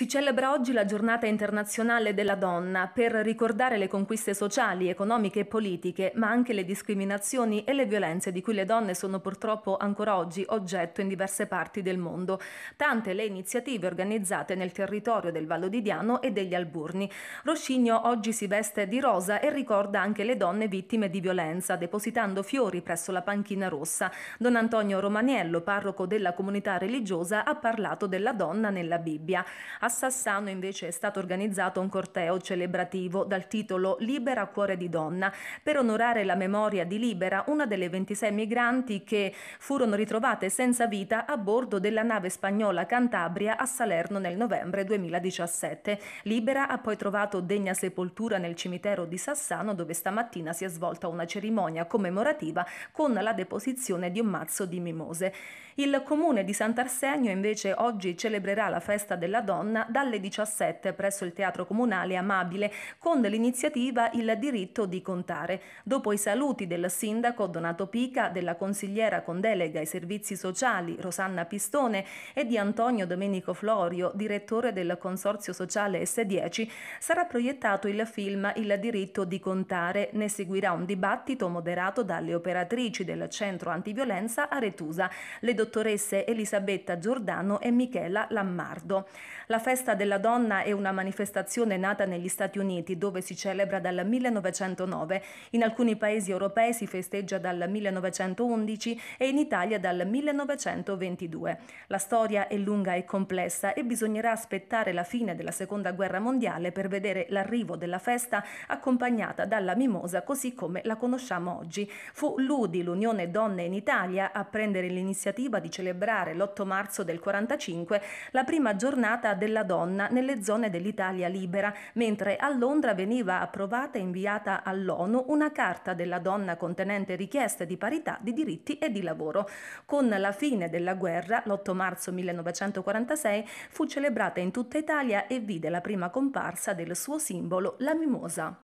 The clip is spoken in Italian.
Si celebra oggi la giornata internazionale della donna per ricordare le conquiste sociali, economiche e politiche, ma anche le discriminazioni e le violenze di cui le donne sono purtroppo ancora oggi oggetto in diverse parti del mondo. Tante le iniziative organizzate nel territorio del Vallo di Diano e degli Alburni. Roscigno oggi si veste di rosa e ricorda anche le donne vittime di violenza, depositando fiori presso la panchina rossa. Don Antonio Romaniello, parroco della comunità religiosa, ha parlato della donna nella Bibbia. A Sassano invece è stato organizzato un corteo celebrativo dal titolo Libera cuore di donna per onorare la memoria di Libera, una delle 26 migranti che furono ritrovate senza vita a bordo della nave spagnola Cantabria a Salerno nel novembre 2017. Libera ha poi trovato degna sepoltura nel cimitero di Sassano dove stamattina si è svolta una cerimonia commemorativa con la deposizione di un mazzo di mimose. Il comune di Sant'Arsenio invece oggi celebrerà la festa della donna mattina dalle 17 presso il Teatro Comunale Amabile con l'iniziativa Il diritto di contare. Dopo i saluti del sindaco Donato Pica, della consigliera con delega ai servizi sociali Rosanna Pistone e di Antonio Domenico Florio, direttore del Consorzio Sociale S10, sarà proiettato il film Il diritto di contare. Ne seguirà un dibattito moderato dalle operatrici del centro antiviolenza a Retusa, le dottoresse Elisabetta Giordano e Michela Lammardo. La festa della donna è una manifestazione nata negli Stati Uniti dove si celebra dal 1909, in alcuni paesi europei si festeggia dal 1911 e in Italia dal 1922. La storia è lunga e complessa e bisognerà aspettare la fine della Seconda Guerra Mondiale per vedere l'arrivo della festa accompagnata dalla mimosa così come la conosciamo oggi. Fu l'UDI, l'Unione Donne in Italia, a prendere l'iniziativa di celebrare l'8 marzo del 1945 la prima giornata del della donna nelle zone dell'Italia libera, mentre a Londra veniva approvata e inviata all'ONU una carta della donna contenente richieste di parità di diritti e di lavoro. Con la fine della guerra, l'8 marzo 1946, fu celebrata in tutta Italia e vide la prima comparsa del suo simbolo, la mimosa.